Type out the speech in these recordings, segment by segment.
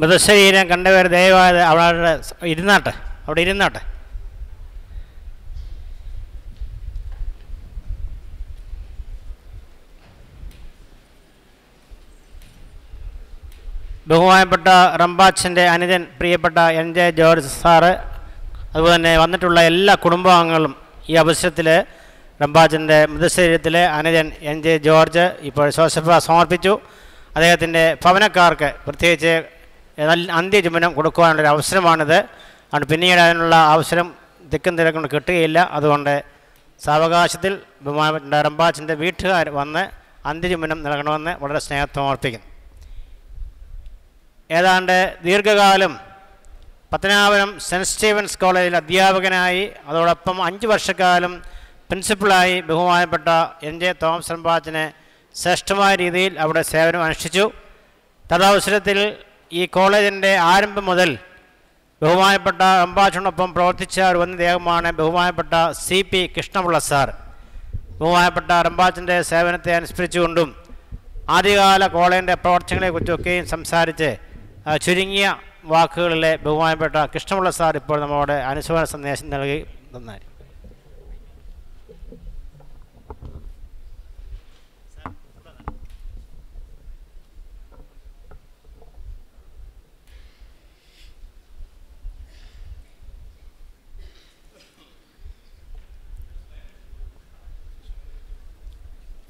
മൃതശരീരം കണ്ടവർ ദയവായത് അവിടെ ഇരുന്നാട്ടെ അവിടെ ഇരുന്നാട്ടെ ബഹുമാനപ്പെട്ട റംബാച്ചൻ്റെ അനുജൻ പ്രിയപ്പെട്ട എൻ ജെ ജോർജ് സാറ് അതുപോലെ തന്നെ വന്നിട്ടുള്ള എല്ലാ കുടുംബാംഗങ്ങളും ഈ അവസരത്തിൽ റംബാച്ചൻ്റെ മൃതശരീരത്തിലെ അനുജൻ എൻ ജെ ജോർജ് ഇപ്പോൾ ശോശഭ സമർപ്പിച്ചു അദ്ദേഹത്തിൻ്റെ ഭവനക്കാർക്ക് പ്രത്യേകിച്ച് നല്ല അന്ത്യചുമനം കൊടുക്കുവാനുള്ളൊരു അവസരമാണിത് ആണ് പിന്നീട് അതിനുള്ള അവസരം തിക്കും തിരക്കും കിട്ടുകയില്ല അതുകൊണ്ട് സാവകാശത്തിൽ ബഹുമാനപ്പെട്ട റംബാച്ചിൻ്റെ വീട്ടുകാർ വന്ന് അന്ത്യചുമനം നൽകണമെന്ന് വളരെ സ്നേഹത്തോമർപ്പിക്കുന്നു ഏതാണ്ട് ദീർഘകാലം പത്തനാപുരം സെൻറ്റ് സ്റ്റീവൻസ് കോളേജിൽ അധ്യാപകനായി അതോടൊപ്പം അഞ്ച് വർഷക്കാലം പ്രിൻസിപ്പളായി ബഹുമാനപ്പെട്ട എൻ ജെ തോമസ് റംബാച്ചിനെ ശ്രേഷ്ഠമായ രീതിയിൽ അവിടെ സേവനം അനുഷ്ഠിച്ചു തഥാവസരത്തിൽ ഈ കോളേജിൻ്റെ ആരംഭം മുതൽ ബഹുമാനപ്പെട്ട അമ്പാച്ചനൊപ്പം പ്രവർത്തിച്ച ഒരു വന്ന ദേഹമാണ് ബഹുമാനപ്പെട്ട സി പി കൃഷ്ണപിള്ള സാർ ബഹുമാനപ്പെട്ട റംബാച്ചിൻ്റെ സേവനത്തെ അനുസ്മരിച്ചുകൊണ്ടും ആദ്യകാല കോളേജിൻ്റെ പ്രവർത്തനങ്ങളെക്കുറിച്ചൊക്കെയും സംസാരിച്ച് ചുരുങ്ങിയ വാക്കുകളിലെ ബഹുമാനപ്പെട്ട കൃഷ്ണമുള്ള സാർ ഇപ്പോൾ നമ്മുടെ അനുസ്മരണ സന്ദേശം നൽകി നന്നായി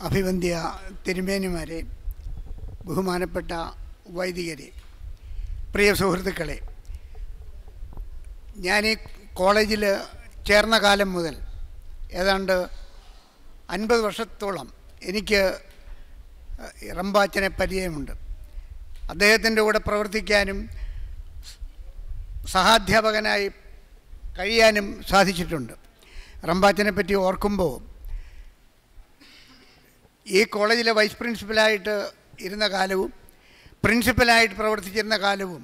അഭിവന്ധ്യ തിരുമേനിമാരെ ബഹുമാനപ്പെട്ട വൈദികരെ പ്രിയ സുഹൃത്തുക്കളെ ഞാൻ ഈ കോളേജിൽ ചേർന്ന കാലം മുതൽ ഏതാണ്ട് അൻപത് വർഷത്തോളം എനിക്ക് റംബാച്ചനെ പരിചയമുണ്ട് അദ്ദേഹത്തിൻ്റെ കൂടെ പ്രവർത്തിക്കാനും സഹാധ്യാപകനായി കഴിയാനും സാധിച്ചിട്ടുണ്ട് റംബാച്ചനെ പറ്റി ഓർക്കുമ്പോൾ ഈ കോളേജിലെ വൈസ് പ്രിൻസിപ്പലായിട്ട് ഇരുന്ന കാലവും പ്രിൻസിപ്പലായിട്ട് പ്രവർത്തിച്ചിരുന്ന കാലവും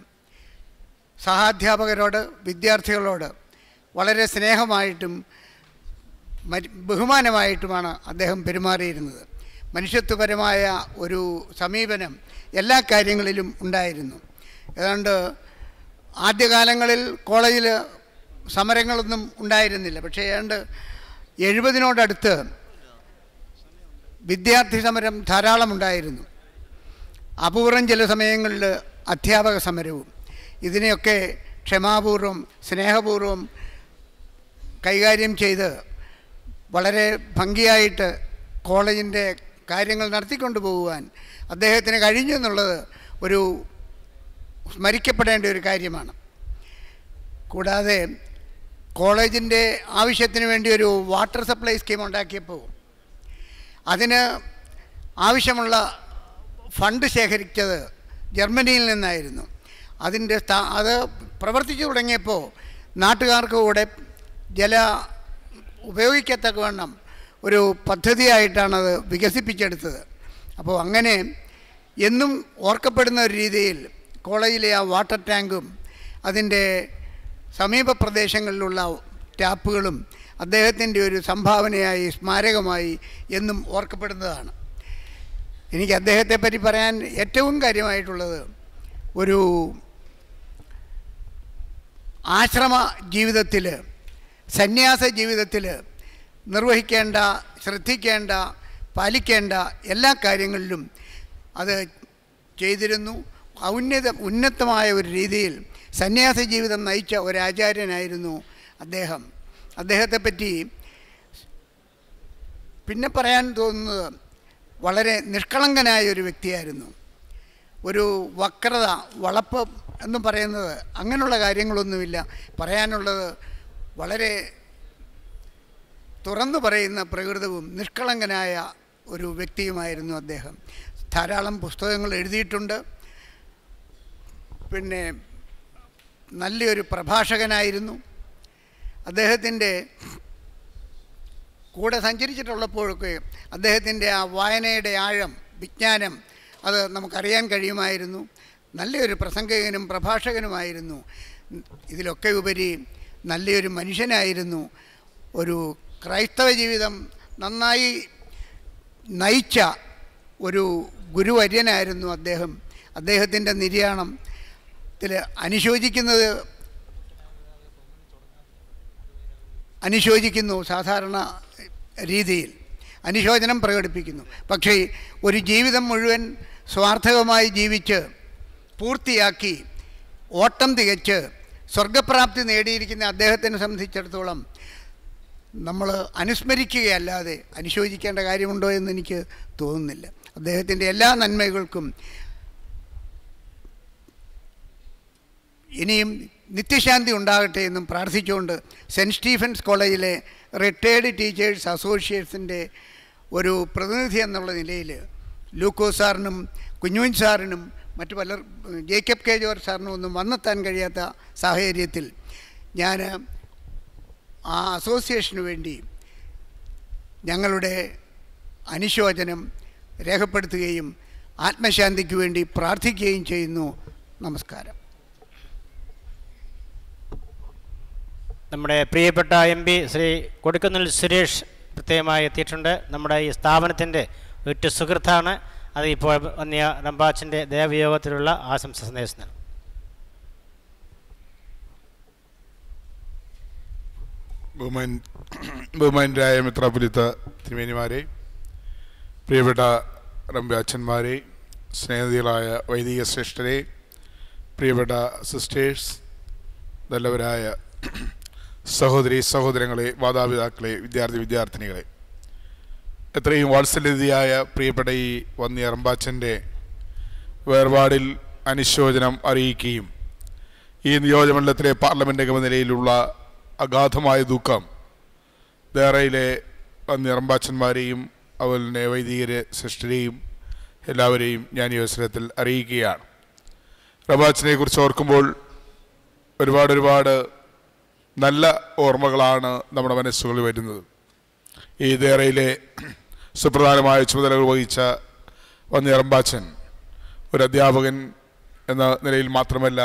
സഹാധ്യാപകരോട് വിദ്യാർത്ഥികളോട് വളരെ സ്നേഹമായിട്ടും ബഹുമാനമായിട്ടുമാണ് അദ്ദേഹം പെരുമാറിയിരുന്നത് മനുഷ്യത്വപരമായ ഒരു സമീപനം എല്ലാ കാര്യങ്ങളിലും ഉണ്ടായിരുന്നു ഏതാണ്ട് ആദ്യകാലങ്ങളിൽ കോളേജിൽ സമരങ്ങളൊന്നും ഉണ്ടായിരുന്നില്ല പക്ഷേ ഏതാണ്ട് എഴുപതിനോടടുത്ത് വിദ്യാർത്ഥി സമരം ധാരാളമുണ്ടായിരുന്നു അപൂർവം ചില സമയങ്ങളിൽ അധ്യാപക സമരവും ഇതിനെയൊക്കെ ക്ഷമാപൂർവം സ്നേഹപൂർവം കൈകാര്യം ചെയ്ത് വളരെ ഭംഗിയായിട്ട് കോളേജിൻ്റെ കാര്യങ്ങൾ നടത്തിക്കൊണ്ടു പോകുവാൻ അദ്ദേഹത്തിന് കഴിഞ്ഞു എന്നുള്ളത് ഒരു സ്മരിക്കപ്പെടേണ്ട ഒരു കാര്യമാണ് കൂടാതെ കോളേജിൻ്റെ ആവശ്യത്തിന് വേണ്ടി ഒരു വാട്ടർ സപ്ലൈ സ്കീം ഉണ്ടാക്കിയപ്പോൾ അതിന് ആവശ്യമുള്ള ഫണ്ട് ശേഖരിച്ചത് ജർമ്മനിയിൽ നിന്നായിരുന്നു അതിൻ്റെ അത് പ്രവർത്തിച്ചു തുടങ്ങിയപ്പോൾ നാട്ടുകാർക്ക് കൂടെ ജല വണ്ണം ഒരു പദ്ധതിയായിട്ടാണത് വികസിപ്പിച്ചെടുത്തത് അപ്പോൾ അങ്ങനെ എന്നും ഓർക്കപ്പെടുന്ന ഒരു രീതിയിൽ കോളേജിലെ ആ വാട്ടർ ടാങ്കും അതിൻ്റെ സമീപ പ്രദേശങ്ങളിലുള്ള ടാപ്പുകളും അദ്ദേഹത്തിൻ്റെ ഒരു സംഭാവനയായി സ്മാരകമായി എന്നും ഓർക്കപ്പെടുന്നതാണ് എനിക്ക് അദ്ദേഹത്തെപ്പറ്റി പറയാൻ ഏറ്റവും കാര്യമായിട്ടുള്ളത് ഒരു ആശ്രമ ജീവിതത്തിൽ സന്യാസ ജീവിതത്തിൽ നിർവഹിക്കേണ്ട ശ്രദ്ധിക്കേണ്ട പാലിക്കേണ്ട എല്ലാ കാര്യങ്ങളിലും അത് ചെയ്തിരുന്നു ഔന്നത ഉന്നതമായ ഒരു രീതിയിൽ സന്യാസ ജീവിതം നയിച്ച ഒരു ആചാര്യനായിരുന്നു അദ്ദേഹം അദ്ദേഹത്തെ പറ്റി പിന്നെ പറയാൻ തോന്നുന്നത് വളരെ നിഷ്കളങ്കനായ ഒരു വ്യക്തിയായിരുന്നു ഒരു വക്രത വളപ്പ് എന്ന് പറയുന്നത് അങ്ങനെയുള്ള കാര്യങ്ങളൊന്നുമില്ല പറയാനുള്ളത് വളരെ തുറന്നു പറയുന്ന പ്രകൃതവും നിഷ്കളങ്കനായ ഒരു വ്യക്തിയുമായിരുന്നു അദ്ദേഹം ധാരാളം പുസ്തകങ്ങൾ എഴുതിയിട്ടുണ്ട് പിന്നെ നല്ലൊരു പ്രഭാഷകനായിരുന്നു അദ്ദേഹത്തിൻ്റെ കൂടെ സഞ്ചരിച്ചിട്ടുള്ളപ്പോഴൊക്കെ അദ്ദേഹത്തിൻ്റെ ആ വായനയുടെ ആഴം വിജ്ഞാനം അത് നമുക്കറിയാൻ കഴിയുമായിരുന്നു നല്ലൊരു പ്രസംഗകനും പ്രഭാഷകനുമായിരുന്നു ഇതിലൊക്കെ ഉപരി നല്ലൊരു മനുഷ്യനായിരുന്നു ഒരു ക്രൈസ്തവ ജീവിതം നന്നായി നയിച്ച ഒരു ഗുരുവര്യനായിരുന്നു അദ്ദേഹം അദ്ദേഹത്തിൻ്റെ നിര്യാണത്തിൽ അനുശോചിക്കുന്നത് അനുശോചിക്കുന്നു സാധാരണ രീതിയിൽ അനുശോചനം പ്രകടിപ്പിക്കുന്നു പക്ഷേ ഒരു ജീവിതം മുഴുവൻ സ്വാർത്ഥകമായി ജീവിച്ച് പൂർത്തിയാക്കി ഓട്ടം തികച്ച് സ്വർഗപ്രാപ്തി നേടിയിരിക്കുന്ന അദ്ദേഹത്തിനെ സംബന്ധിച്ചിടത്തോളം നമ്മൾ അനുസ്മരിക്കുകയല്ലാതെ അനുശോചിക്കേണ്ട കാര്യമുണ്ടോ എന്ന് എനിക്ക് തോന്നുന്നില്ല അദ്ദേഹത്തിൻ്റെ എല്ലാ നന്മകൾക്കും ഇനിയും നിത്യശാന്തി ഉണ്ടാകട്ടെ എന്നും പ്രാർത്ഥിച്ചുകൊണ്ട് സെൻറ്റ് സ്റ്റീഫൻസ് കോളേജിലെ റിട്ടയേർഡ് ടീച്ചേഴ്സ് അസോസിയേഷൻ്റെ ഒരു പ്രതിനിധി എന്നുള്ള നിലയിൽ ലൂക്കോ സാറിനും കുഞ്ഞുവിൻ സാറിനും മറ്റു പലർ ജേക്കബ് കെ ജോർ സാറിനും ഒന്നും വന്നെത്താൻ കഴിയാത്ത സാഹചര്യത്തിൽ ഞാൻ ആ അസോസിയേഷന് വേണ്ടി ഞങ്ങളുടെ അനുശോചനം രേഖപ്പെടുത്തുകയും ആത്മശാന്തിക്ക് വേണ്ടി പ്രാർത്ഥിക്കുകയും ചെയ്യുന്നു നമസ്കാരം നമ്മുടെ പ്രിയപ്പെട്ട എം പി ശ്രീ കൊടുക്കുന്നിൽ സുരേഷ് പ്രത്യേകമായി എത്തിയിട്ടുണ്ട് നമ്മുടെ ഈ സ്ഥാപനത്തിൻ്റെ ഒറ്റ സുഹൃത്താണ് അത് ഇപ്പോൾ വന്നിയ റംബാച്ചിൻ്റെ ദേവയോഗത്തിലുള്ള ആശംസ സന്ദേശം ബഹുമാൻ ബഹുമാനായ മിത്രാപുലിത്ത തിരുമേനിമാരെ പ്രിയപ്പെട്ട റംബാച്ചന്മാരെ സ്നേഹിതരായ വൈദിക ശ്രേഷ്ഠരെ പ്രിയപ്പെട്ട സിസ്റ്റേഴ്സ് നല്ലവരായ സഹോദരി സഹോദരങ്ങളെ മാതാപിതാക്കളെ വിദ്യാർത്ഥി വിദ്യാർത്ഥിനികളെ എത്രയും വാത്സല്യതിയായ പ്രിയപ്പെട്ട ഈ വന്നി അറമ്പാച്ചൻ്റെ വേർപാടിൽ അനുശോചനം അറിയിക്കുകയും ഈ നിയോജകമണ്ഡലത്തിലെ പാർലമെൻ്റ് അംഗമ നിലയിലുള്ള അഗാധമായ ദുഃഖം ദേറയിലെ വന്നി അറമ്പാച്ചന്മാരെയും അതുപോലെ വൈദികരെ സിസ്റ്റരെയും എല്ലാവരെയും ഞാൻ ഈ അവസരത്തിൽ അറിയിക്കുകയാണ് റബാച്ചിനെ കുറിച്ച് ഓർക്കുമ്പോൾ ഒരുപാട് ഒരുപാട് നല്ല ഓർമ്മകളാണ് നമ്മുടെ മനസ്സുകളിൽ വരുന്നത് ഈ ദേറയിലെ സുപ്രധാനമായ ചുമതലകൾ വഹിച്ച വന്നിറമ്പാച്ചൻ ഒരു അധ്യാപകൻ എന്ന നിലയിൽ മാത്രമല്ല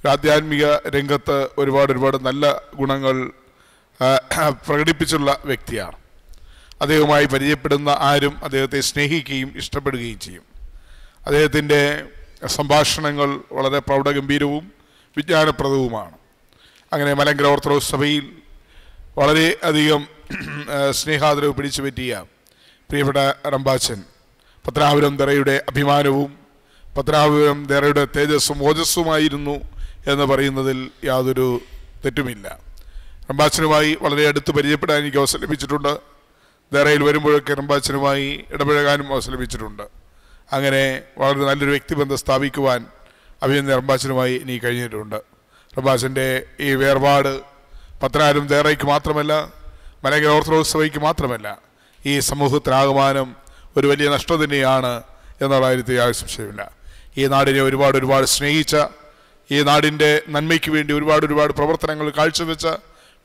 ഒരു ആധ്യാത്മിക രംഗത്ത് ഒരുപാട് ഒരുപാട് നല്ല ഗുണങ്ങൾ പ്രകടിപ്പിച്ചുള്ള വ്യക്തിയാണ് അദ്ദേഹവുമായി പരിചയപ്പെടുന്ന ആരും അദ്ദേഹത്തെ സ്നേഹിക്കുകയും ഇഷ്ടപ്പെടുകയും ചെയ്യും അദ്ദേഹത്തിൻ്റെ സംഭാഷണങ്ങൾ വളരെ പ്രൗഢഗംഭീരവും വിജ്ഞാനപ്രദവുമാണ് അങ്ങനെ മലങ്കര സഭയിൽ വളരെ അധികം സ്നേഹാദരവ് പിടിച്ചു പറ്റിയ പ്രിയപ്പെട്ട റംബാച്ചൻ പത്രാപുരം ദറയുടെ അഭിമാനവും പത്രാപുരം ദറയുടെ തേജസ്സും ഓജസ്സുമായിരുന്നു എന്ന് പറയുന്നതിൽ യാതൊരു തെറ്റുമില്ല റംബാച്ചനുമായി വളരെ അടുത്ത് പരിചയപ്പെടാൻ എനിക്ക് അവസരം ലഭിച്ചിട്ടുണ്ട് ദേറയിൽ വരുമ്പോഴൊക്കെ റംബാച്ചനുമായി ഇടപഴകാനും അവസരം ലഭിച്ചിട്ടുണ്ട് അങ്ങനെ വളരെ നല്ലൊരു വ്യക്തിബന്ധം സ്ഥാപിക്കുവാൻ അഭിനന്ദ റംബാച്ചനുമായി എനിക്ക് കഴിഞ്ഞിട്ടുണ്ട് റബാസിൻ്റെ ഈ വേർപാട് പത്രാലും തേറയ്ക്ക് മാത്രമല്ല മലങ്കര ഓർത്തഡോക്സ് സഭയ്ക്ക് മാത്രമല്ല ഈ സമൂഹത്തിനാകമാനം ഒരു വലിയ നഷ്ടം തന്നെയാണ് എന്നുള്ളതായിരത്തി ആ സംശയമില്ല ഈ നാടിനെ ഒരുപാട് ഒരുപാട് സ്നേഹിച്ച ഈ നാടിൻ്റെ നന്മയ്ക്ക് വേണ്ടി ഒരുപാട് ഒരുപാട് പ്രവർത്തനങ്ങൾ കാഴ്ചവെച്ച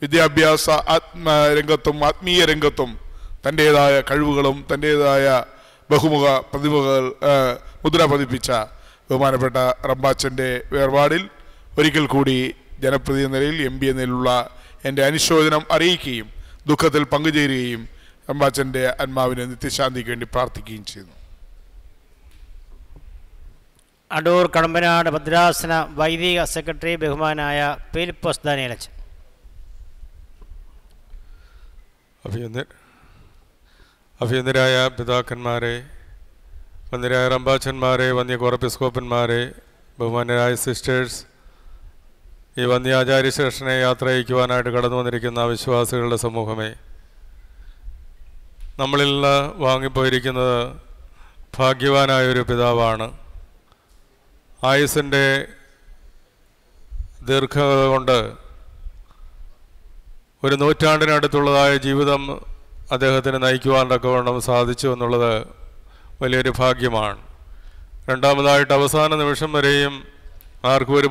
വിദ്യാഭ്യാസ ആത്മ രംഗത്തും ആത്മീയ രംഗത്തും തൻ്റേതായ കഴിവുകളും തൻ്റേതായ ബഹുമുഖ പ്രതിഭകൾ മുദ്ര പതിപ്പിച്ച ബഹുമാനപ്പെട്ട റംബാച്ചൻ്റെ വേർപാടിൽ ഒരിക്കൽ കൂടി ജനപ്രതിനിധി നിലയിൽ എം പി എന്നതിലുള്ള എൻ്റെ അനുശോചനം അറിയിക്കുകയും ദുഃഖത്തിൽ പങ്കുചേരുകയും അമ്പാച്ചൻ്റെ ആത്മാവിനെ നിത്യശാന്തിക്ക് വേണ്ടി പ്രാർത്ഥിക്കുകയും ചെയ്യുന്നു അടൂർ കടമ്പനാട് ഭദ്രാസന വൈദിക സെക്രട്ടറി ബഹുമാനായ ഫിലിപ്പോസ് ദാനിയലച്ചൻ അഭിനന്ദൻ അഭിയന്തരായ പിതാക്കന്മാരെ വന്ദിരായ റമ്പാച്ചന്മാരെ വന്ദ്യ കോറപ്പിസ്കോപ്പന്മാരെ ബഹുമാനരായ സിസ്റ്റേഴ്സ് ഈ വന്യാചാര്യ ശ്രേഷ്ഠനെ യാത്ര അയക്കുവാനായിട്ട് കടന്നു വന്നിരിക്കുന്ന വിശ്വാസികളുടെ സമൂഹമേ നമ്മളിൽ വാങ്ങിപ്പോയിരിക്കുന്നത് ഭാഗ്യവാനായൊരു പിതാവാണ് ആയുസിൻ്റെ ദീർഘത കൊണ്ട് ഒരു നൂറ്റാണ്ടിനടുത്തുള്ളതായ ജീവിതം അദ്ദേഹത്തിന് നയിക്കുവാനൊക്കെ സാധിച്ചു എന്നുള്ളത് വലിയൊരു ഭാഗ്യമാണ് രണ്ടാമതായിട്ട് അവസാന നിമിഷം വരെയും ആർക്കും ഒരു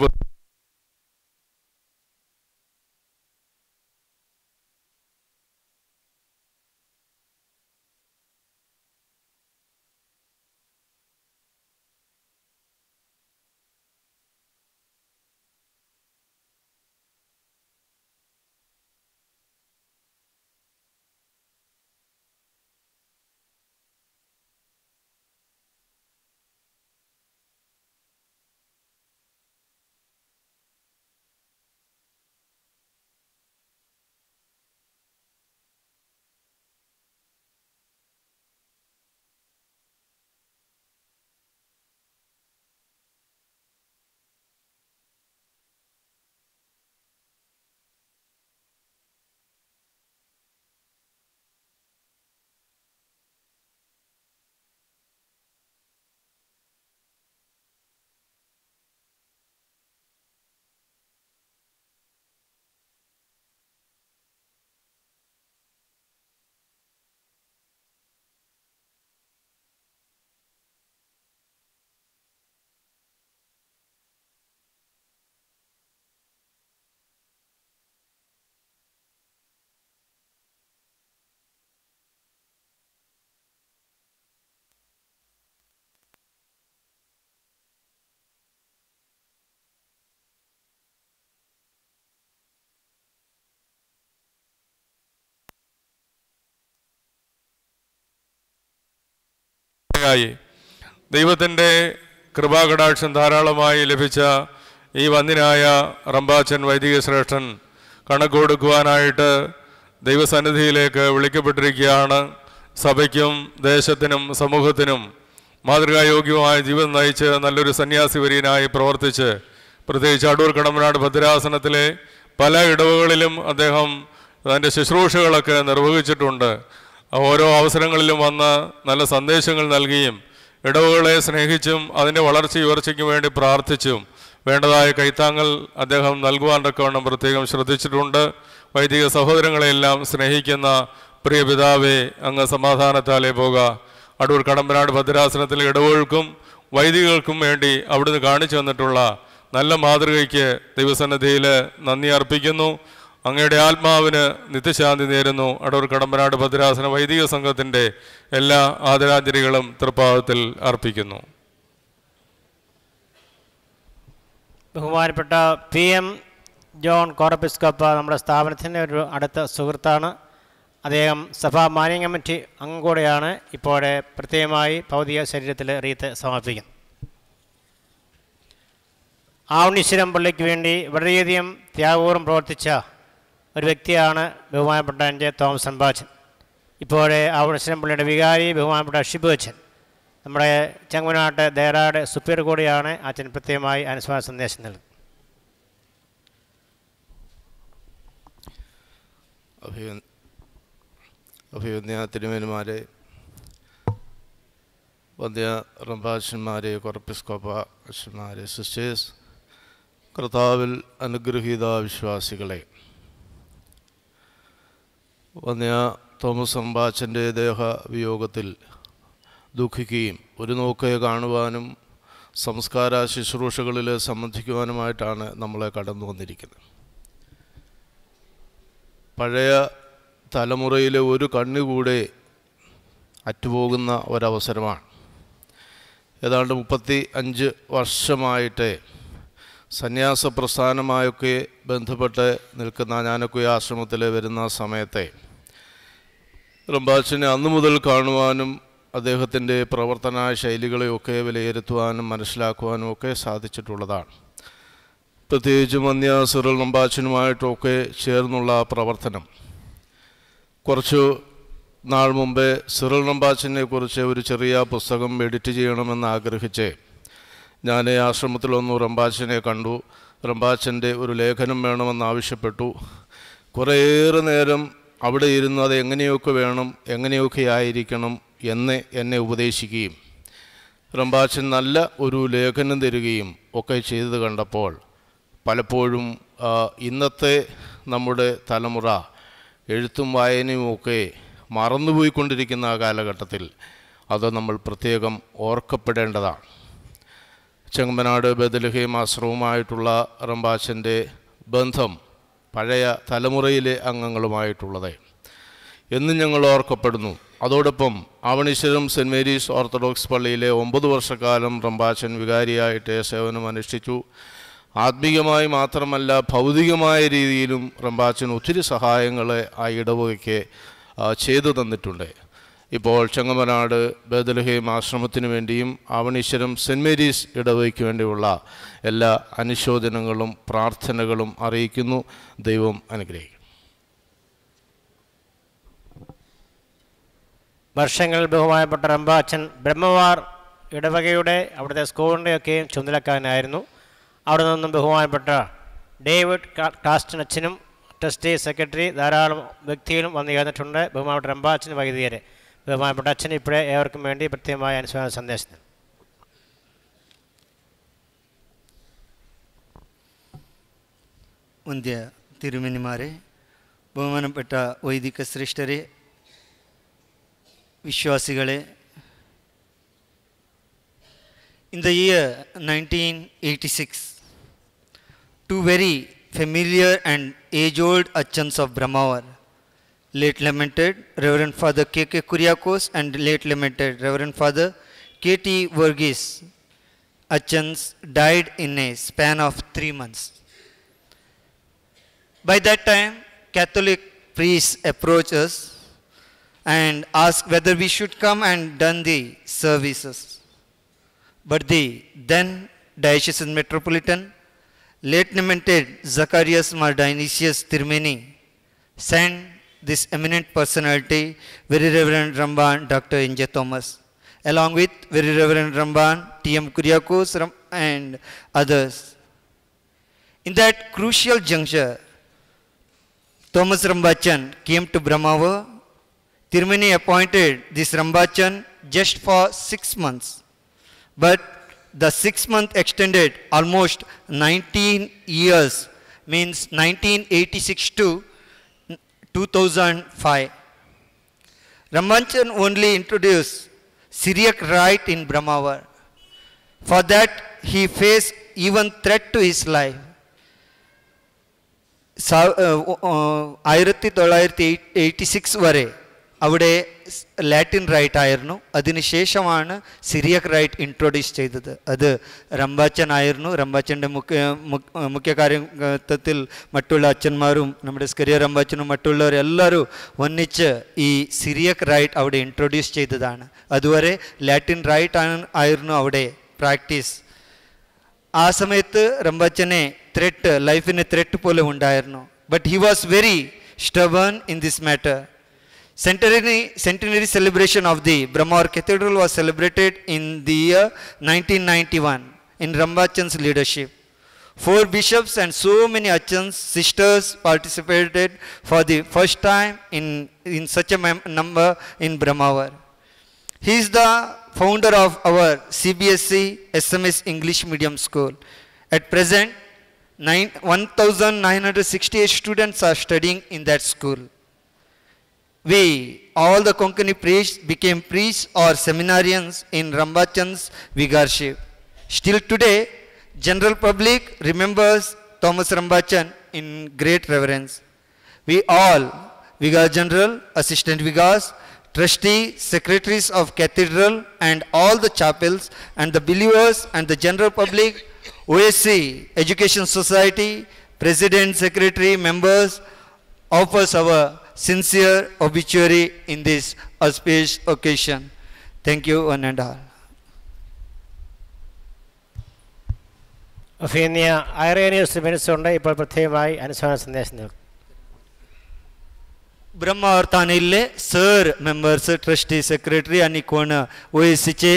ഇടയനായി ദൈവത്തിൻ്റെ കൃപാകടാക്ഷം ധാരാളമായി ലഭിച്ച ഈ വന്ദിനായ റമ്പാച്ചൻ വൈദിക ശ്രേഷ്ഠൻ കണക്കൊടുക്കുവാനായിട്ട് ദൈവസന്നിധിയിലേക്ക് വിളിക്കപ്പെട്ടിരിക്കുകയാണ് സഭയ്ക്കും ദേശത്തിനും സമൂഹത്തിനും മാതൃകായോഗ്യമായ ജീവിതം നയിച്ച് നല്ലൊരു സന്യാസി വരിയനായി പ്രവർത്തിച്ച് പ്രത്യേകിച്ച് അടൂർ കടമ്പനാട് ഭദ്രാസനത്തിലെ പല ഇടവുകളിലും അദ്ദേഹം അതിൻ്റെ ശുശ്രൂഷകളൊക്കെ നിർവഹിച്ചിട്ടുണ്ട് ഓരോ അവസരങ്ങളിലും വന്ന് നല്ല സന്ദേശങ്ങൾ നൽകിയും ഇടവുകളെ സ്നേഹിച്ചും അതിൻ്റെ വളർച്ച ഉയർച്ചയ്ക്ക് വേണ്ടി പ്രാർത്ഥിച്ചും വേണ്ടതായ കൈത്താങ്ങൾ അദ്ദേഹം നൽകുവാൻ തക്കവണ്ണം പ്രത്യേകം ശ്രദ്ധിച്ചിട്ടുണ്ട് വൈദിക സഹോദരങ്ങളെയെല്ലാം സ്നേഹിക്കുന്ന പ്രിയ പിതാവെ അങ്ങ് സമാധാനത്താലേ പോകുക അടൂർ കടമ്പനാട് ഭദ്രാസനത്തിൽ ഇടവുകൾക്കും വൈദികൾക്കും വേണ്ടി അവിടുന്ന് കാണിച്ചു വന്നിട്ടുള്ള നല്ല മാതൃകയ്ക്ക് ദൈവസന്നിധിയിൽ നന്ദി അർപ്പിക്കുന്നു അങ്ങയുടെ ആത്മാവിന് നിത്യശാന്തി നേരുന്നു അടൂർ കടമ്പനാട് ഭദ്രാസന വൈദിക സംഘത്തിൻ്റെ എല്ലാ ആദരാഞ്ജലികളും തൃപ്പാവത്തിൽ അർപ്പിക്കുന്നു ബഹുമാനപ്പെട്ട പി എം ജോൺ കോറപ്പിസ്കോപ്പ് നമ്മുടെ സ്ഥാപനത്തിൻ്റെ ഒരു അടുത്ത സുഹൃത്താണ് അദ്ദേഹം സഭാ മാനിങ് കമ്മിറ്റി അംഗം കൂടെയാണ് ഇപ്പോഴെ പ്രത്യേകമായി ഭൗതിക ശരീരത്തിൽ റീത്ത് സമർപ്പിക്കുന്നത് ആവണീശ്വരം പള്ളിക്ക് വേണ്ടി വളരെയധികം ത്യാഗപൂർവ്വം പ്രവർത്തിച്ച ഒരു വ്യക്തിയാണ് ബഹുമാനപ്പെട്ട എൻ്റെ ജെ തോമസൻ ബാച്ചൻ ഇപ്പോഴേ ആവണശ്വരം പള്ളിയുടെ വികാരി ബഹുമാനപ്പെട്ട ഷിബു അച്ഛൻ നമ്മുടെ ചെങ്ങമനാട്ടെ ദേരാട് സുപ്പീർ കൂടിയാണ് അച്ഛൻ പ്രത്യേകമായി അനുസ്മരണ സന്ദേശം നൽകുന്നത് അഭിവന്യ തിരുമേനുമാരെ വന്ധ്യ റംഭാഷന്മാരെ കൊറപ്പിസ്കോപ്പ അച്ഛന്മാരെ സിസ്റ്റേഴ്സ് കർത്താവിൽ അനുഗ്രഹീത വിശ്വാസികളെ വന്നിയ തോമസ് അമ്പാച്ചൻ്റെ ദേഹവിയോഗത്തിൽ ദുഃഖിക്കുകയും ഒരു നോക്കയെ കാണുവാനും സംസ്കാര ശുശ്രൂഷകളിൽ സംബന്ധിക്കുവാനുമായിട്ടാണ് നമ്മളെ കടന്നു വന്നിരിക്കുന്നത് പഴയ തലമുറയിലെ ഒരു കണ്ണുകൂടെ അറ്റുപോകുന്ന ഒരവസരമാണ് ഏതാണ്ട് മുപ്പത്തി അഞ്ച് വർഷമായിട്ട് സന്യാസ പ്രസ്ഥാനമായൊക്കെ ബന്ധപ്പെട്ട് നിൽക്കുന്ന ഞാനൊക്കെ ആശ്രമത്തിൽ വരുന്ന സമയത്തെ റംബാച്ചിനെ അന്നു മുതൽ കാണുവാനും അദ്ദേഹത്തിൻ്റെ പ്രവർത്തന ശൈലികളെയൊക്കെ വിലയിരുത്തുവാനും മനസ്സിലാക്കുവാനും ഒക്കെ സാധിച്ചിട്ടുള്ളതാണ് പ്രത്യേകിച്ചും അന്യ സിറിൽ റംബാച്ചനുമായിട്ടൊക്കെ ചേർന്നുള്ള പ്രവർത്തനം കുറച്ചു നാൾ മുമ്പേ സിറിൽ റംബാച്ചനെ കുറിച്ച് ഒരു ചെറിയ പുസ്തകം എഡിറ്റ് ചെയ്യണമെന്ന് ആഗ്രഹിച്ച് ഞാൻ ആശ്രമത്തിൽ വന്നു റംബാച്ചനെ കണ്ടു റംബാച്ചൻ്റെ ഒരു ലേഖനം വേണമെന്ന് ആവശ്യപ്പെട്ടു കുറേയേറെ നേരം അവിടെ ഇരുന്ന് അത് എങ്ങനെയൊക്കെ വേണം എങ്ങനെയൊക്കെ ആയിരിക്കണം എന്ന് എന്നെ ഉപദേശിക്കുകയും റംബാച്ചൻ നല്ല ഒരു ലേഖനം തരികയും ഒക്കെ ചെയ്ത് കണ്ടപ്പോൾ പലപ്പോഴും ഇന്നത്തെ നമ്മുടെ തലമുറ എഴുത്തും ഒക്കെ മറന്നുപോയിക്കൊണ്ടിരിക്കുന്ന ആ കാലഘട്ടത്തിൽ അത് നമ്മൾ പ്രത്യേകം ഓർക്കപ്പെടേണ്ടതാണ് ചെങ്ങമ്പനാട് ബദലഹേം ആശ്രവുമായിട്ടുള്ള റംബാച്ചൻ്റെ ബന്ധം പഴയ തലമുറയിലെ അംഗങ്ങളുമായിട്ടുള്ളത് എന്നും ഞങ്ങൾ ഓർക്കപ്പെടുന്നു അതോടൊപ്പം ആവണീശ്വരം സെൻറ്റ് മേരീസ് ഓർത്തഡോക്സ് പള്ളിയിലെ ഒമ്പത് വർഷക്കാലം റംബാച്ചൻ വികാരിയായിട്ട് സേവനം അനുഷ്ഠിച്ചു ആത്മീയമായി മാത്രമല്ല ഭൗതികമായ രീതിയിലും റംബാച്ചൻ ഒത്തിരി സഹായങ്ങളെ ആ ഇടവകയ്ക്ക് ചെയ്തു തന്നിട്ടുണ്ട് ഇപ്പോൾ ചെങ്ങമനാട് ബദലഹേം ആശ്രമത്തിനു വേണ്ടിയും ആവണീശ്വരം സെൻറ്റ് മേരീസ് ഇടവയ്ക്ക് വേണ്ടിയുള്ള എല്ലാ അനുശോചനങ്ങളും പ്രാർത്ഥനകളും അറിയിക്കുന്നു ദൈവം അനുഗ്രഹിക്കും വർഷങ്ങളിൽ ബഹുമാനപ്പെട്ട റംബാച്ചൻ ബ്രഹ്മവാർ ഇടവകയുടെ അവിടുത്തെ സ്കൂളിൻ്റെയൊക്കെയും ചുമതലക്കാരനായിരുന്നു അവിടെ നിന്നും ബഹുമാനപ്പെട്ട ഡേവിഡ് കാസ്റ്റനച്ചനും ട്രസ്റ്റി സെക്രട്ടറി ധാരാളം വ്യക്തികളും വന്നു ചേർന്നിട്ടുണ്ട് ബഹുമാനപ്പെട്ട റംബാച്ചൻ വൈദികരെ ప్రతిమవైన అధ్యక్షనిప్రేయ ఎవర్కుండి ప్రతిమాయ అనుసవ సందేశం ఉంద తిరుమినిమారి బోమనంపట వైదిక శృష్టరే విశ్వాసిగలే ఇందీయ 1986 to very familiar and aged అచన్స్ of Brahmavar late lamented Reverend Father K.K. Kuriakos and late lamented Reverend Father K.T. Verghese Achans died in a span of three months. By that time, Catholic priests approached us and asked whether we should come and done the services. But the then diocesan metropolitan, late lamented Zacharias Mardinisius Tirmini, sent this eminent personality, Very Reverend Ramban Dr. Inja Thomas, along with Very Reverend Ramban, T.M. Kuriakos, and others. In that crucial juncture, Thomas Rambachan came to Brahmava. Tirumani appointed this Rambachan just for six months. But the six month extended almost 19 years, means 1986 to 2005. Ramanchan only introduced Syriac right in Brahmavar. For that, he faced even threat to his life. ಸಾವಿರದ ತೊಳ್ಲಾಯಿರತಿ eighty six അവിടെ Latin rite ആയിരുന്നു അതിനുശേഷമാണ് Cyriac right introduce ചെയ്തത് അത് റംബാച്ചൻ ആയിരുന്നു റംബാച്ചൻ്റെ മുഖ്യ മുഖ്യ കാര്യത്വത്തിൽ മറ്റുള്ള അച്ഛന്മാരും നമ്മുടെ സ്കറിയ റംബാച്ചനും മറ്റുള്ളവരും എല്ലാവരും ഒന്നിച്ച് ഈ സിറിയക് റൈറ്റ് അവിടെ ഇൻട്രൊഡ്യൂസ് ചെയ്തതാണ് അതുവരെ ലാറ്റിൻ റൈറ്റ് ആയിരുന്നു അവിടെ പ്രാക്ടീസ് ആ സമയത്ത് റംബാച്ചനെ ത്രെട്ട് ലൈഫിന് ത്രെട്ട് പോലെ ഉണ്ടായിരുന്നു but he was very stubborn in this matter Centenary, centenary celebration of the Brahmawar Cathedral was celebrated in the year 1991 in Rambachan's leadership. Four bishops and so many Achans sisters participated for the first time in, in such a number in Brahmawar. He is the founder of our CBSE SMS English Medium School. At present, 1968 students are studying in that school we, all the Konkani priests became priests or seminarians in Rambachan's vigarship. Still today, general public remembers Thomas Rambachan in great reverence. We all, Vigar General, Assistant Vigars, Trustee, Secretaries of Cathedral and all the chapels and the believers and the general public, OSC, Education Society, President, Secretary, members, offers our sincere obituary in this auspicious occasion. Thank you, one and all. ഒഫീനിയ Irenaeus minutes ഉണ്ട് ഇപ്പോൾ പ്രത്യേകമായി അനുസ്മരണ സന്ദേശം നൽകും ಬ್ರಹ್ಮಾವರ್ತಾನೆಯಲ್ಲೇ sir members trustee secretary आणि कोण ओएसीचे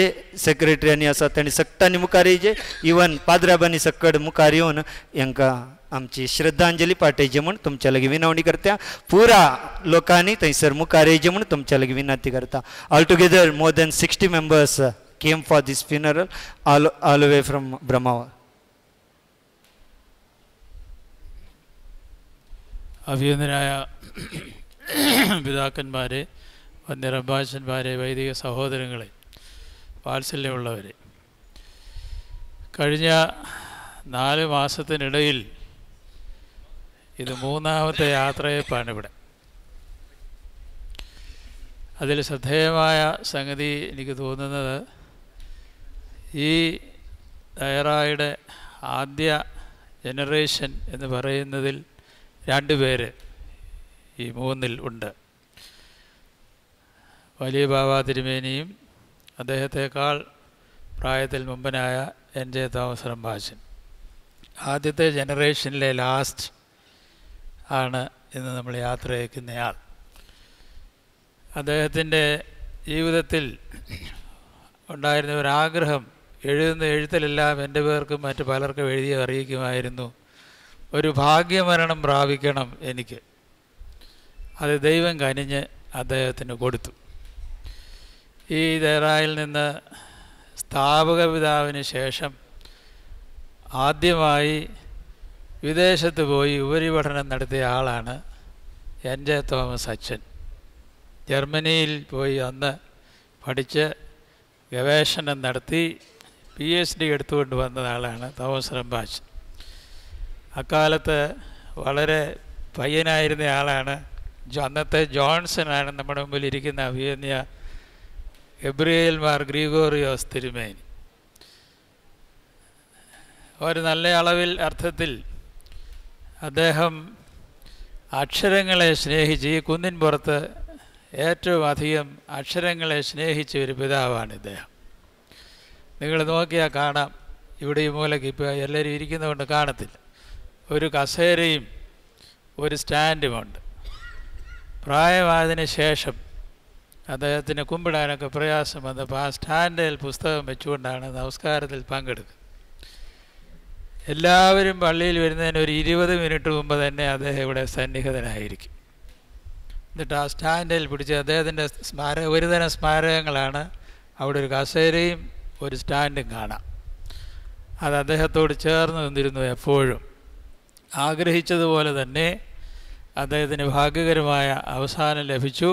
ಸೆಕ್ರೆಟರಿ आणि असा ताणी सक्तांनी मुखार येजे इवन पाद्राबांनी सक्कड मुखार येवन यांकां आमची श्रद्धांजली पाठयची म्हण तुमच्या लगी विनवणी करता पुरा लोकांनी थंयसर मुखार येयची म्हण तुमच्या लगी विनंती करता all together more than sixty members came for this funeral all all away from Brahmavar അഭിനന്ദനായ പിതാക്കന്മാരെ വന്യറബാഷന്മാരെ വൈദിക സഹോദരങ്ങളെ വാത്സല്യമുള്ളവരെ കഴിഞ്ഞ നാല് മാസത്തിനിടയിൽ ഇത് മൂന്നാമത്തെ യാത്രയപ്പാണ് ഇവിടെ അതിൽ ശ്രദ്ധേയമായ സംഗതി എനിക്ക് തോന്നുന്നത് ഈ ഡയറായുടെ ആദ്യ ജനറേഷൻ എന്ന് പറയുന്നതിൽ രണ്ട് പേര് ഈ മൂന്നിൽ ഉണ്ട് വലിയ ബാബ തിരുമേനിയും അദ്ദേഹത്തെക്കാൾ പ്രായത്തിൽ മുമ്പനായ എൻ ജെ തോമസ് ആദ്യത്തെ ജനറേഷനിലെ ലാസ്റ്റ് ആണ് ഇന്ന് നമ്മൾ യാത്ര അയക്കുന്നയാൾ അദ്ദേഹത്തിൻ്റെ ജീവിതത്തിൽ ഉണ്ടായിരുന്ന ഒരാഗ്രഹം എഴുതുന്ന എഴുത്തലെല്ലാം എൻ്റെ പേർക്കും മറ്റു പലർക്കും എഴുതി അറിയിക്കുമായിരുന്നു ഒരു ഭാഗ്യമരണം പ്രാപിക്കണം എനിക്ക് അത് ദൈവം കനിഞ്ഞ് അദ്ദേഹത്തിന് കൊടുത്തു ഈ ദേറായിൽ നിന്ന് സ്ഥാപക പിതാവിന് ശേഷം ആദ്യമായി വിദേശത്ത് പോയി ഉപരിപഠനം നടത്തിയ ആളാണ് എൻ ജെ തോമസ് അച്ഛൻ ജർമ്മനിയിൽ പോയി അന്ന് പഠിച്ച് ഗവേഷണം നടത്തി പി എച്ച് ഡി എടുത്തുകൊണ്ട് വന്ന ആളാണ് തോമസ് റംബാച്ച് അക്കാലത്ത് വളരെ പയ്യനായിരുന്ന ആളാണ് അന്നത്തെ ആണ് നമ്മുടെ മുമ്പിൽ ഇരിക്കുന്ന അഭിയന്യ എബ്രിയേൽ മാർ ഗ്രിഗോറിയോസ് തിരുമേനി ഒരു നല്ല അളവിൽ അർത്ഥത്തിൽ അദ്ദേഹം അക്ഷരങ്ങളെ സ്നേഹിച്ച് ഈ കുന്നിൻ പുറത്ത് ഏറ്റവും അധികം അക്ഷരങ്ങളെ സ്നേഹിച്ച ഒരു പിതാവാണ് ഇദ്ദേഹം നിങ്ങൾ നോക്കിയാൽ കാണാം ഇവിടെ ഈ മൂലയ്ക്ക് ഇപ്പോൾ എല്ലാവരും ഇരിക്കുന്നതുകൊണ്ട് കാണത്തില്ല ഒരു കസേരയും ഒരു സ്റ്റാൻഡുമുണ്ട് പ്രായമായതിനു ശേഷം അദ്ദേഹത്തിന് കുമ്പിടാനൊക്കെ പ്രയാസം വന്നപ്പോൾ ആ സ്റ്റാൻഡിൽ പുസ്തകം വെച്ചുകൊണ്ടാണ് നമസ്കാരത്തിൽ പങ്കെടുക്കുന്നത് എല്ലാവരും പള്ളിയിൽ വരുന്നതിന് ഒരു ഇരുപത് മിനിറ്റ് മുമ്പ് തന്നെ അദ്ദേഹം ഇവിടെ സന്നിഹിതനായിരിക്കും എന്നിട്ട് ആ സ്റ്റാൻഡിൽ പിടിച്ച് അദ്ദേഹത്തിൻ്റെ സ്മാരക ഒരുതരം സ്മാരകങ്ങളാണ് അവിടെ ഒരു കസേരയും ഒരു സ്റ്റാൻഡും കാണാം അത് അദ്ദേഹത്തോട് ചേർന്ന് നിന്നിരുന്നു എപ്പോഴും ആഗ്രഹിച്ചതുപോലെ തന്നെ അദ്ദേഹത്തിന് ഭാഗ്യകരമായ അവസാനം ലഭിച്ചു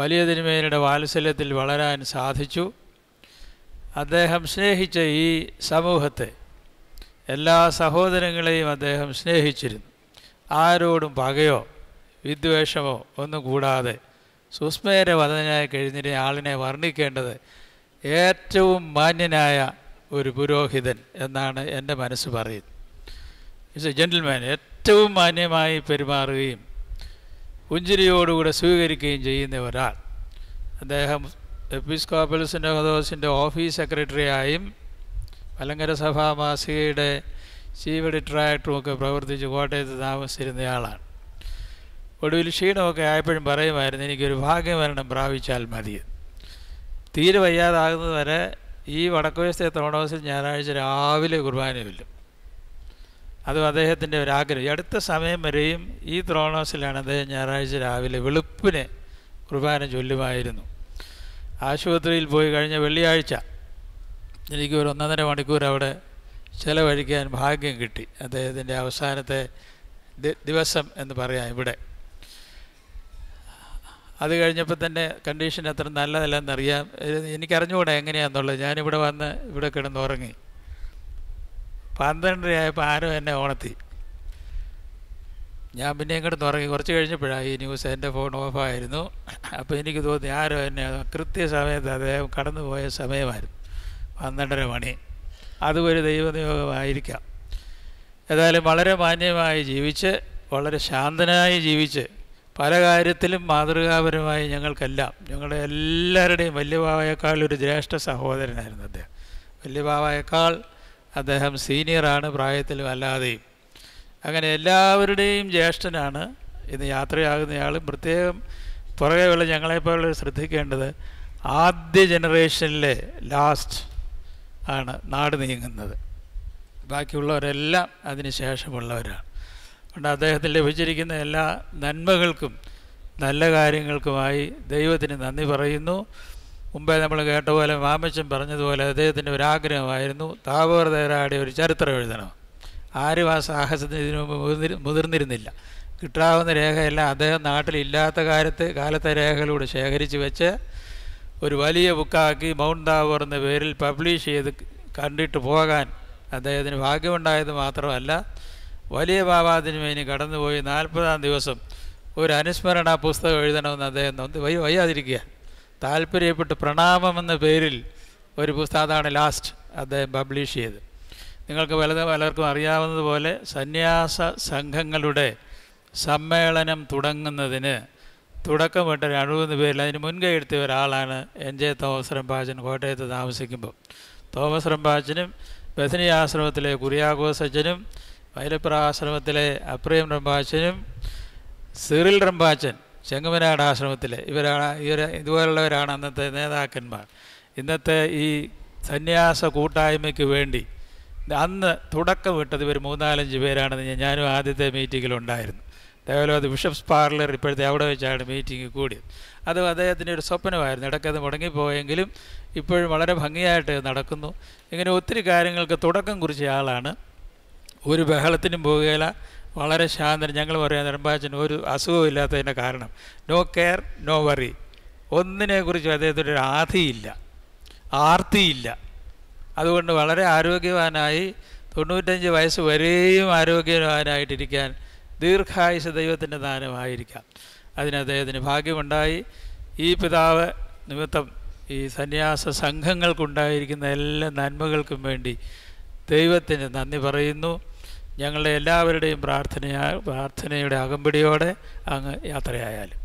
വലിയ തിരുമേനിയുടെ വാത്സല്യത്തിൽ വളരാൻ സാധിച്ചു അദ്ദേഹം സ്നേഹിച്ച ഈ സമൂഹത്തെ എല്ലാ സഹോദരങ്ങളെയും അദ്ദേഹം സ്നേഹിച്ചിരുന്നു ആരോടും പകയോ വിദ്വേഷമോ ഒന്നും കൂടാതെ സുസ്മേര വധനായി കഴിഞ്ഞിരുന്ന ആളിനെ വർണ്ണിക്കേണ്ടത് ഏറ്റവും മാന്യനായ ഒരു പുരോഹിതൻ എന്നാണ് എൻ്റെ മനസ്സ് പറയുന്നത് ഇറ്റ്സ് എ ജെൻറ്റിൽമാൻ ഏറ്റവും മാന്യമായി പെരുമാറുകയും പുഞ്ചിരിയോടുകൂടെ സ്വീകരിക്കുകയും ചെയ്യുന്ന ഒരാൾ അദ്ദേഹം എപ്പിസ്കോപ്പൽസിൻ്റെ ഹദോസിൻ്റെ ഓഫീസ് സെക്രട്ടറിയായും അലങ്കര സഭാ മാസികയുടെ ചീഫ് എഡിറ്ററായിട്ടും ഒക്കെ പ്രവർത്തിച്ച് കോട്ടയത്ത് താമസിച്ചിരുന്നയാളാണ് ഒടുവിൽ ക്ഷീണമൊക്കെ ആയപ്പോഴും പറയുമായിരുന്നു എനിക്കൊരു ഭാഗ്യമരണം പ്രാപിച്ചാൽ മതി തീരെ വയ്യാതാകുന്നത് വരെ ഈ വടക്കുവശത്തെ തോണോസിൽ ഞായറാഴ്ച രാവിലെ കുർബാനയില്ല അതും അദ്ദേഹത്തിൻ്റെ ഒരു ആഗ്രഹം അടുത്ത സമയം വരെയും ഈ ത്രോണോസിലാണ് അദ്ദേഹം ഞായറാഴ്ച രാവിലെ വെളുപ്പിന് കുർബാന ചൊല്ലുമായിരുന്നു ആശുപത്രിയിൽ പോയി കഴിഞ്ഞ വെള്ളിയാഴ്ച എനിക്ക് ഒരു ഒന്നര മണിക്കൂർ അവിടെ ചിലവഴിക്കാൻ ഭാഗ്യം കിട്ടി അദ്ദേഹത്തിൻ്റെ അവസാനത്തെ ദിവസം എന്ന് പറയാം ഇവിടെ അത് കഴിഞ്ഞപ്പോൾ തന്നെ കണ്ടീഷൻ അത്ര നല്ലതല്ലെന്നറിയാം എനിക്കറിഞ്ഞുകൂടെ എങ്ങനെയാണെന്നുള്ളത് ഞാനിവിടെ വന്ന് ഇവിടെ കിടന്നുറങ്ങി പന്ത്രണ്ടരയായപ്പോൾ ആരും എന്നെ ഓണത്തി ഞാൻ പിന്നെ ഇങ്ങോട്ട് ഉറങ്ങി കുറച്ച് കഴിഞ്ഞപ്പോഴാണ് ഈ ന്യൂസ് എൻ്റെ ഫോൺ ഓഫായിരുന്നു അപ്പോൾ എനിക്ക് തോന്നി ആരോ എന്നെ കൃത്യസമയത്ത് അദ്ദേഹം കടന്നുപോയ സമയമായിരുന്നു പന്ത്രണ്ടര മണി അതും ഒരു ദൈവനിയോഗമായിരിക്കാം ഏതായാലും വളരെ മാന്യമായി ജീവിച്ച് വളരെ ശാന്തനായി ജീവിച്ച് പല കാര്യത്തിലും മാതൃകാപരമായി ഞങ്ങൾക്കെല്ലാം ഞങ്ങളുടെ എല്ലാവരുടെയും വല്യബാവയേക്കാൾ ഒരു ജ്യേഷ്ഠ സഹോദരനായിരുന്നു അദ്ദേഹം വല്യബാവയേക്കാൾ അദ്ദേഹം സീനിയറാണ് പ്രായത്തിലും അല്ലാതെയും അങ്ങനെ എല്ലാവരുടെയും ജ്യേഷ്ഠനാണ് ഇന്ന് യാത്രയാകുന്നയാളും പ്രത്യേകം പുറകെയുള്ള ഞങ്ങളെപ്പോലെ ശ്രദ്ധിക്കേണ്ടത് ആദ്യ ജനറേഷനിലെ ലാസ്റ്റ് ആണ് നാട് നീങ്ങുന്നത് ബാക്കിയുള്ളവരെല്ലാം അതിന് ശേഷമുള്ളവരാണ് അതുകൊണ്ട് അദ്ദേഹത്തിന് ലഭിച്ചിരിക്കുന്ന എല്ലാ നന്മകൾക്കും നല്ല കാര്യങ്ങൾക്കുമായി ദൈവത്തിന് നന്ദി പറയുന്നു മുമ്പേ നമ്മൾ കേട്ട പോലെ മാമച്ചൻ പറഞ്ഞതുപോലെ അദ്ദേഹത്തിൻ്റെ ഒരാഗ്രഹമായിരുന്നു താപവർദ്ധരാടെ ഒരു ചരിത്രം എഴുതണം ആരും ആ സാഹസത്തിന് ഇതിനു മുമ്പ് മുതിർന്നിരുന്നില്ല കിട്ടാവുന്ന രേഖയെല്ലാം അദ്ദേഹം നാട്ടിലില്ലാത്ത കാലത്ത് കാലത്തെ രേഖകളിലൂടെ ശേഖരിച്ച് വെച്ച് ഒരു വലിയ ബുക്കാക്കി മൗണ്ട് ദാവർ എന്ന പേരിൽ പബ്ലിഷ് ചെയ്ത് കണ്ടിട്ട് പോകാൻ അദ്ദേഹത്തിന് ഭാഗ്യമുണ്ടായത് മാത്രമല്ല വലിയ ബാബാതിനുമേനി കടന്നുപോയി നാൽപ്പതാം ദിവസം ഒരു അനുസ്മരണ പുസ്തകം എഴുതണമെന്ന് അദ്ദേഹം വൈ വയ്യാതിരിക്കുക താല്പര്യപ്പെട്ട് പ്രണാമം എന്ന പേരിൽ ഒരു പുസ്തകം അതാണ് ലാസ്റ്റ് അദ്ദേഹം പബ്ലിഷ് ചെയ്ത് നിങ്ങൾക്ക് പലത് പലർക്കും അറിയാവുന്നതുപോലെ സന്യാസ സംഘങ്ങളുടെ സമ്മേളനം തുടങ്ങുന്നതിന് ഒരു അഴുപത് പേരിൽ അതിന് മുൻകൈ എടുത്ത ഒരാളാണ് എൻ ജെ തോമസ് റംബാജൻ കോട്ടയത്ത് താമസിക്കുമ്പോൾ തോമസ് റംബാജനും ബഥനി ആശ്രമത്തിലെ കുറിയാഘോസ് അച്ഛനും വൈലപ്പുറ ആശ്രമത്തിലെ അപ്രിയം റംബാച്ചനും സിറിൽ റംബാച്ചൻ ചെങ്ങമനാട് ആശ്രമത്തിലെ ഇവരാണ് ഇവർ ഇതുപോലുള്ളവരാണ് അന്നത്തെ നേതാക്കന്മാർ ഇന്നത്തെ ഈ സന്യാസ കൂട്ടായ്മയ്ക്ക് വേണ്ടി അന്ന് വിട്ടത് ഇവർ മൂന്നാലഞ്ച് പേരാണെന്ന് ഞാനും ആദ്യത്തെ മീറ്റിങ്ങിലുണ്ടായിരുന്നു അതേപോലെ ബിഷപ്സ് പാർലർ ഇപ്പോഴത്തെ അവിടെ വെച്ചാണ് മീറ്റിംഗ് കൂടിയത് അത് അദ്ദേഹത്തിൻ്റെ ഒരു സ്വപ്നമായിരുന്നു ഇടയ്ക്കത് മുടങ്ങിപ്പോയെങ്കിലും ഇപ്പോഴും വളരെ ഭംഗിയായിട്ട് നടക്കുന്നു ഇങ്ങനെ ഒത്തിരി കാര്യങ്ങൾക്ക് തുടക്കം കുറിച്ച ആളാണ് ഒരു ബഹളത്തിനും പോകുകയില്ല വളരെ ശാന്തൻ ഞങ്ങൾ പറയാൻ നെടുമ്പാച്ചൻ ഒരു അസുഖവും ഇല്ലാത്തതിൻ്റെ കാരണം നോ കെയർ നോ വറി ഒന്നിനെക്കുറിച്ചും അദ്ദേഹത്തിന് ഒരു ആധിയില്ല ആർത്തിയില്ല അതുകൊണ്ട് വളരെ ആരോഗ്യവാനായി തൊണ്ണൂറ്റഞ്ച് വയസ്സ് വരെയും ആരോഗ്യവാനായിട്ടിരിക്കാൻ ദീർഘായുസ് ദൈവത്തിൻ്റെ ദാനമായിരിക്കാം അതിന് അദ്ദേഹത്തിന് ഭാഗ്യമുണ്ടായി ഈ പിതാവ് നിമിത്തം ഈ സന്യാസ സംഘങ്ങൾക്കുണ്ടായിരിക്കുന്ന എല്ലാ നന്മകൾക്കും വേണ്ടി ദൈവത്തിന് നന്ദി പറയുന്നു ഞങ്ങളുടെ എല്ലാവരുടെയും പ്രാർത്ഥനയാ പ്രാർത്ഥനയുടെ അകമ്പടിയോടെ അങ്ങ് യാത്രയായാലും